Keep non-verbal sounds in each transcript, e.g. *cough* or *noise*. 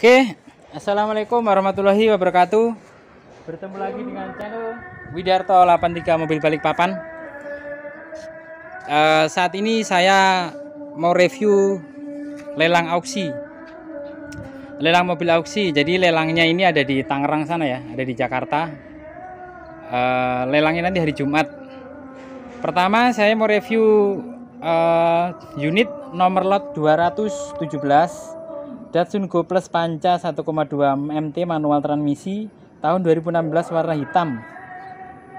Oke, Assalamualaikum warahmatullahi wabarakatuh. Bertemu lagi dengan channel Widarto 83 Mobil Balikpapan. Uh, eh, saat ini saya mau review lelang auksi. Lelang mobil auksi. Jadi lelangnya ini ada di Tangerang sana ya, ada di Jakarta. Uh, lelangnya nanti hari Jumat. Pertama saya mau review uh, unit nomor lot 217 Datsun Go Plus Panca 1,2 MT manual transmisi tahun 2016 warna hitam.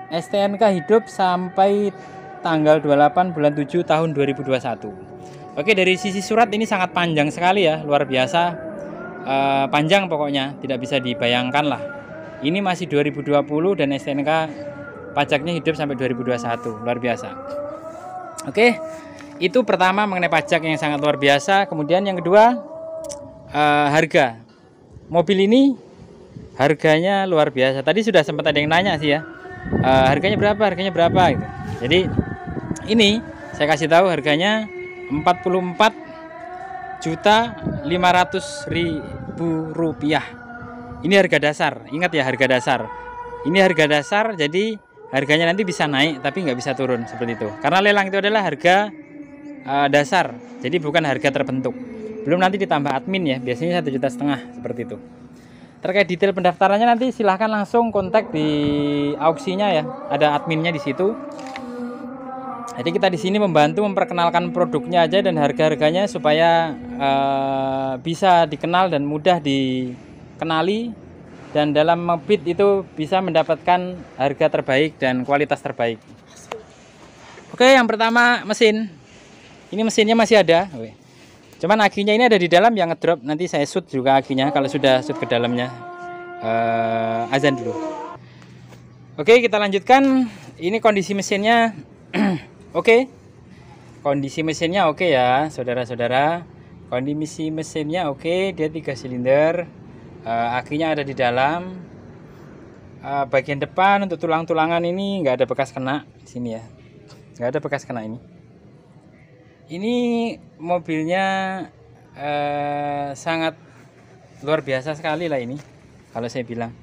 STNK hidup sampai tanggal 28 bulan 7 tahun 2021. Oke, dari sisi surat ini sangat panjang sekali ya, luar biasa. E, panjang pokoknya, tidak bisa dibayangkan lah. Ini masih 2020 dan STNK pajaknya hidup sampai 2021, luar biasa. Oke, itu pertama mengenai pajak yang sangat luar biasa. Kemudian yang kedua, uh, harga mobil ini harganya luar biasa tadi sudah sempat ada yang nanya sih ya uh, harganya berapa harganya berapa gitu. jadi ini saya kasih tahu harganya 44 juta 500 ribu rupiah ini harga dasar ingat ya harga dasar ini harga dasar jadi harganya nanti bisa naik tapi nggak bisa turun seperti itu karena lelang itu adalah harga uh, dasar jadi bukan harga terbentuk belum nanti ditambah admin ya biasanya satu juta setengah seperti itu terkait detail pendaftarannya nanti silahkan langsung kontak di auksinya ya ada adminnya di situ jadi kita di sini membantu memperkenalkan produknya aja dan harga harganya supaya uh, bisa dikenal dan mudah dikenali dan dalam membid itu bisa mendapatkan harga terbaik dan kualitas terbaik oke yang pertama mesin ini mesinnya masih ada oke cuman akinya ini ada di dalam yang ngedrop nanti saya shoot juga akinya kalau sudah shoot ke dalamnya uh, azan dulu oke kita lanjutkan ini kondisi mesinnya *clears throat* oke okay. kondisi mesinnya oke okay ya saudara-saudara kondisi mesinnya oke okay. dia tiga silinder uh, eh, akinya ada di dalam uh, bagian depan untuk tulang-tulangan ini nggak ada bekas kena di sini ya nggak ada bekas kena ini ini mobilnya eh, sangat luar biasa sekali lah ini kalau saya bilang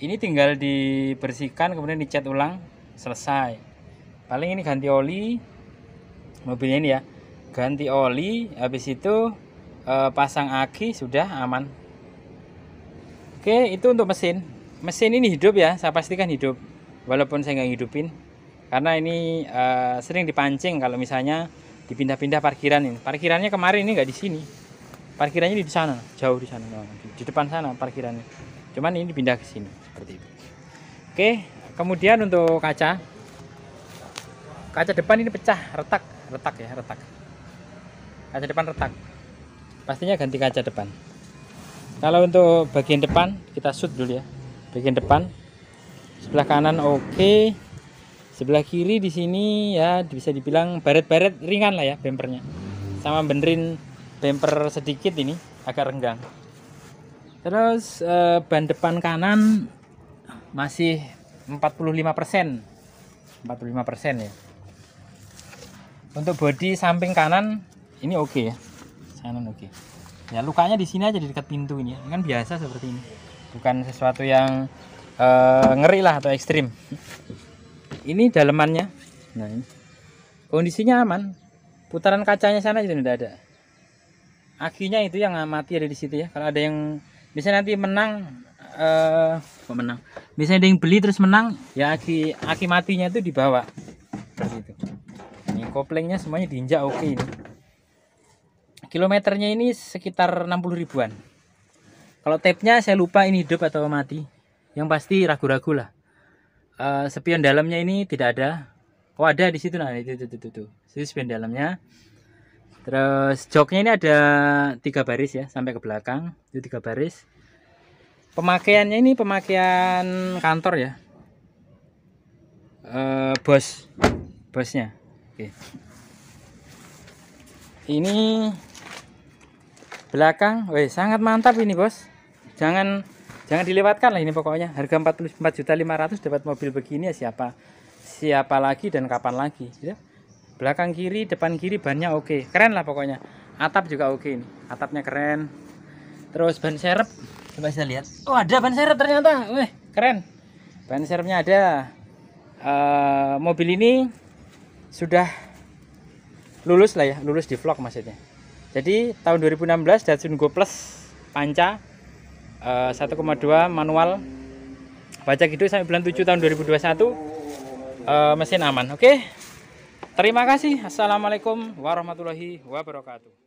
ini tinggal dibersihkan kemudian dicat ulang selesai paling ini ganti oli mobilnya ini ya ganti oli habis itu eh, pasang aki sudah aman oke itu untuk mesin mesin ini hidup ya saya pastikan hidup walaupun saya nggak hidupin karena ini uh, sering dipancing kalau misalnya dipindah-pindah parkiran ini parkirannya kemarin ini nggak di sini parkirannya di sana jauh di sana di, depan sana parkirannya cuman ini dipindah ke sini seperti itu oke kemudian untuk kaca kaca depan ini pecah retak retak ya retak kaca depan retak pastinya ganti kaca depan kalau untuk bagian depan kita shoot dulu ya bagian depan sebelah kanan oke okay sebelah kiri di sini ya bisa dibilang baret-baret ringan lah ya bempernya sama benerin bemper sedikit ini agak renggang terus eh, ban depan kanan masih 45% 45% ya untuk bodi samping kanan ini oke okay ya kanan oke okay. ya lukanya di sini aja di dekat pintu ya. ini kan biasa seperti ini bukan sesuatu yang eh, ngeri lah atau ekstrim ini dalemannya nah ini. kondisinya aman putaran kacanya sana itu tidak ada akinya itu yang mati ada di situ ya kalau ada yang bisa nanti menang eh uh, menang bisa ada yang beli terus menang ya aki aki matinya itu dibawa seperti itu ini koplingnya semuanya diinjak oke okay ini kilometernya ini sekitar 60 ribuan kalau tapnya saya lupa ini hidup atau mati yang pasti ragu-ragu lah Eh, spion dalamnya ini tidak ada oh ada di situ nah itu itu itu, itu. Jadi spion dalamnya terus joknya ini ada tiga baris ya sampai ke belakang itu tiga baris pemakaiannya ini pemakaian kantor ya eh, bos bosnya oke ini belakang weh sangat mantap ini bos jangan jangan dilewatkan lah ini pokoknya harga 44 juta 500 dapat mobil begini ya siapa siapa lagi dan kapan lagi ya belakang kiri depan kiri bannya oke okay. keren lah pokoknya atap juga oke okay ini atapnya keren terus ban serep coba saya lihat oh ada ban serep ternyata wih keren ban serepnya ada uh, mobil ini sudah lulus lah ya lulus di vlog maksudnya jadi tahun 2016 Datsun Go Plus Panca uh, eh, 1,2 manual pajak hidup gitu sampai bulan 7 tahun 2021 uh, eh, mesin aman oke okay? terima kasih assalamualaikum warahmatullahi wabarakatuh